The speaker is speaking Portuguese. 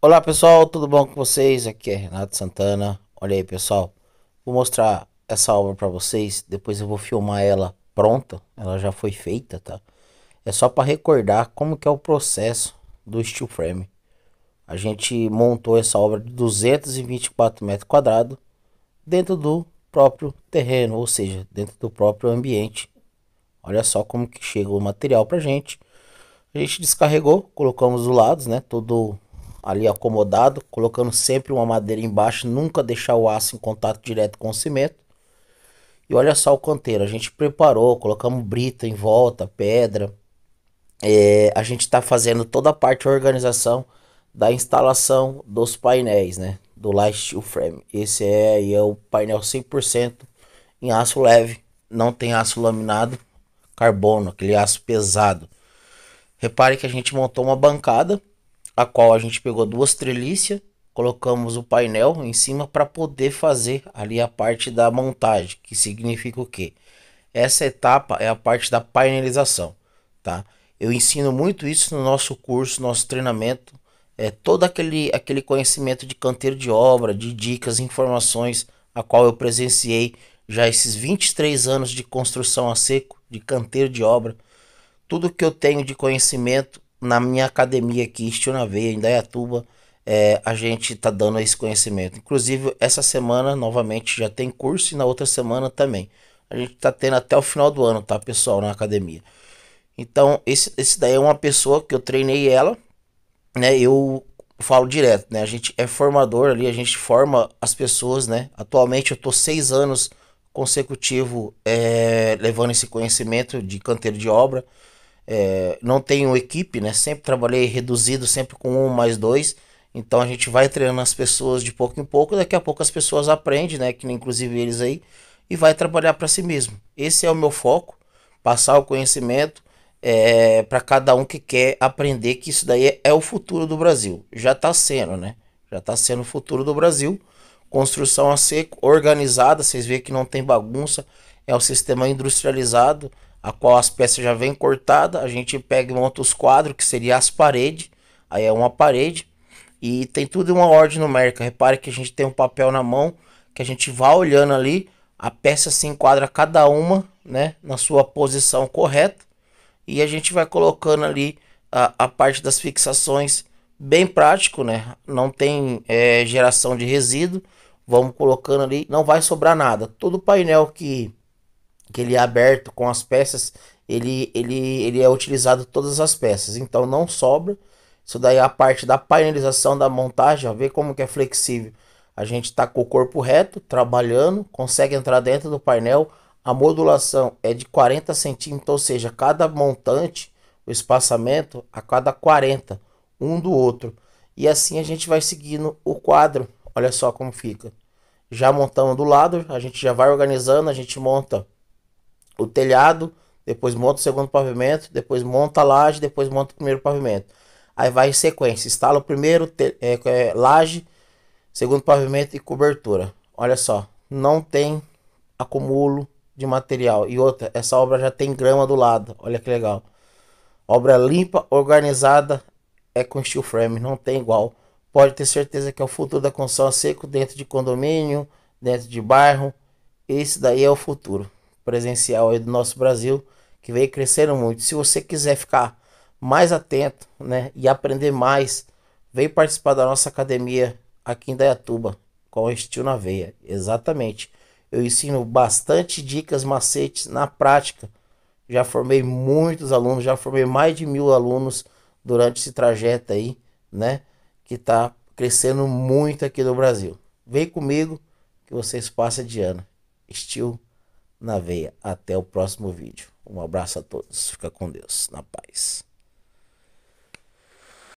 Olá pessoal, tudo bom com vocês? Aqui é Renato Santana. Olha aí pessoal, vou mostrar essa obra para vocês. Depois eu vou filmar ela pronta, ela já foi feita, tá? É só para recordar como que é o processo do steel frame. A gente montou essa obra de 224 metros quadrados dentro do próprio terreno, ou seja, dentro do próprio ambiente. Olha só como que chega o material para gente. A gente descarregou, colocamos os lados, né? Todo ali acomodado, colocando sempre uma madeira embaixo, nunca deixar o aço em contato direto com o cimento. E olha só o canteiro, a gente preparou, colocamos brita em volta, pedra. É, a gente está fazendo toda a parte de organização da instalação dos painéis, né? Do Light Steel Frame. Esse é, é o painel 100% em aço leve, não tem aço laminado, carbono, aquele aço pesado. Repare que a gente montou uma bancada a qual a gente pegou duas treliças, colocamos o painel em cima para poder fazer ali a parte da montagem, que significa o quê? Essa etapa é a parte da painelização, tá? Eu ensino muito isso no nosso curso, nosso treinamento, é todo aquele aquele conhecimento de canteiro de obra, de dicas, informações a qual eu presenciei já esses 23 anos de construção a seco, de canteiro de obra, tudo que eu tenho de conhecimento na minha academia aqui, Estio na Veia, em Dayatuba, é, a gente está dando esse conhecimento. Inclusive, essa semana, novamente, já tem curso e na outra semana também. A gente está tendo até o final do ano, tá, pessoal, na academia. Então, esse, esse daí é uma pessoa que eu treinei ela, né? Eu falo direto, né? A gente é formador ali, a gente forma as pessoas, né? Atualmente eu tô seis anos consecutivo é, levando esse conhecimento de canteiro de obra é, não tenho equipe, né? Sempre trabalhei reduzido, sempre com um mais dois. Então a gente vai treinando as pessoas de pouco em pouco, daqui a pouco as pessoas aprendem, né? Que inclusive eles aí, e vai trabalhar para si mesmo. Esse é o meu foco, passar o conhecimento é, para cada um que quer aprender que isso daí é, o futuro do Brasil. Já está sendo, né? Já está sendo o futuro do Brasil. Construção a seco, organizada, vocês veem que não tem bagunça, é um sistema industrializado a qual as peças já vem cortada, a gente pega e monta os quadros, que seria as paredes, aí é uma parede, e tem tudo uma ordem numérica. Repare que a gente tem um papel na mão, que a gente vai olhando ali, a peça se enquadra cada uma, né, na sua posição correta, e a gente vai colocando ali a, a parte das fixações, bem prático, né, não tem é, geração de resíduo, vamos colocando ali, não vai sobrar nada. Todo painel que que ele é aberto com as peças, ele, ele, ele é utilizado todas as peças, então não sobra. Isso daí é a parte da painelização da montagem, ó, vê como que é flexível. A gente está com o corpo reto, trabalhando, consegue entrar dentro do painel. A modulação é de 40 centímetros, ou seja, cada montante, o espaçamento a cada 40, um do outro. E assim a gente vai seguindo o quadro. Olha só como fica. Já montamos do lado, a gente já vai organizando, a gente monta o telhado, depois monta o segundo pavimento, depois monta a laje, depois monta o primeiro pavimento. Aí vai em sequência, instala o primeiro é, é, laje, segundo pavimento e cobertura. Olha só, não tem acúmulo de material. E outra, essa obra já tem grama do lado. Olha que legal. Obra limpa, organizada, é com steel frame, não tem igual. Pode ter certeza que é o futuro da construção a seco dentro de condomínio, dentro de bairro. Esse daí é o futuro presencial aí do nosso Brasil, que veio crescendo muito. Se você quiser ficar mais atento né, e aprender mais, vem participar da nossa academia aqui em Dayatuba, com o Estilo na Veia. Exatamente. Eu ensino bastante dicas, macetes na prática. Já formei muitos alunos, já formei mais de mil alunos durante esse trajeto aí, né? Que está crescendo muito aqui no Brasil. Vem comigo que vocês passam de ano. Estilo na veia. Até o próximo vídeo. Um abraço a todos. Fica com Deus. Na paz.